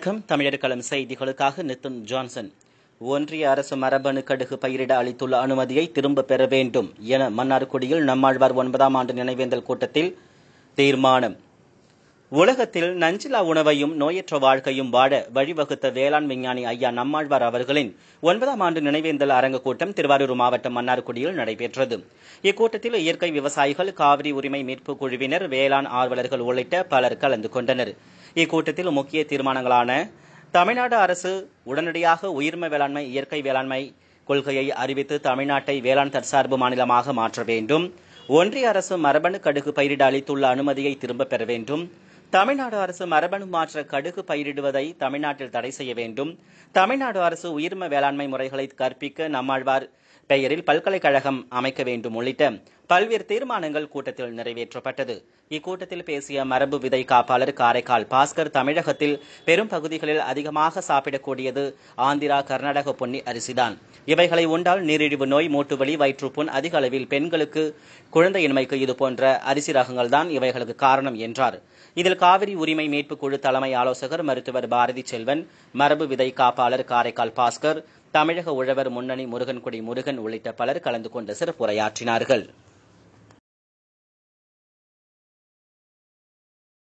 வணக்கம் தமிழர்களம் செய்திகளுக்காக நித்தின் ஜான்சன் ஒன்றிய அரசு மரபணு கடுகு பயிரிட அளித்துள்ள அனுமதியை திரும்ப பெற வேண்டும் என மன்னார்குடியில் நம்மாழ்வார் ஒன்பதாம் ஆண்டு நினைவேந்தல் கூட்டத்தில் தீர்மானம் உலகத்தில் நஞ்சிலா உணவையும் நோயற்ற வாழ்க்கையும் வாட வழிவகுத்த வேளாண் விஞ்ஞானி ஐயா நம்மாழ்வார் அவர்களின் ஒன்பதாம் ஆண்டு நினைவேந்தல் அரங்க கூட்டம் திருவாரூர் மாவட்டம் மன்னார்குடியில் நடைபெற்றது இக்கூட்டத்தில் இயற்கை விவசாயிகள் காவிரி உரிமை மீட்பு குழுவினர் வேளாண் ஆர்வலர்கள் உள்ளிட்ட பலர் கலந்து கொண்டனர் இக்கூட்டத்தில் முக்கிய தீர்மானங்களான தமிழ்நாடு அரசு உடனடியாக உயிர்ம வேளாண்மை இயற்கை வேளாண்மை கொள்கையை அறிவித்து தமிழ்நாட்டை வேளாண் தற்சார்பு மாநிலமாக மாற்ற வேண்டும் ஒன்றிய அரசு மரபணு கடுகு பயிரிட அளித்துள்ள அனுமதியை திரும்பப் பெற வேண்டும் தமிழ்நாடு அரசு மரபணு மாற்ற கடுகு பயிரிடுவதை தமிழ்நாட்டில் தடை செய்ய வேண்டும் தமிழ்நாடு அரசு உயிர்ம வேளாண்மை முறைகளை கற்பிக்க நம்மாழ்வார் பெயரில் பல்கலைக்கழகம் அமைக்க வேண்டும் உள்ளிட்ட பல்வேறு தீர்மானங்கள் கூட்டத்தில் நிறைவேற்றப்பட்டது இக்கூட்டத்தில் பேசிய மரபு விதை காப்பாளர் காரைக்கால் பாஸ்கர் தமிழகத்தில் பெரும் பகுதிகளில் அதிகமாக சாப்பிடக்கூடியது ஆந்திரா கர்நாடக பொன்னி அரிசிதான் இவைகளை உண்டால் நீரிழிவு நோய் மூட்டுவலி வயிற்றுப்புண் அதிக அளவில் பெண்களுக்கு குழந்தையின்மைக்கு இதுபோன்ற அரிசி ரகங்கள் தான் இவைகளுக்கு காரணம் என்றார் இதில் காவிரி உரிமை மீட்புக் குழு தலைமை ஆலோசகர் மருத்துவர் பாரதி செல்வன் மரபு விதை காப்பாளர் காரைக்கால் பாஸ்கர் தமிழக உழவர் முன்னணி முருகன்குடி முருகன் உள்ளிட்ட பலர் கலந்து கொண்டு சிறப்புரையாற்றினார்கள்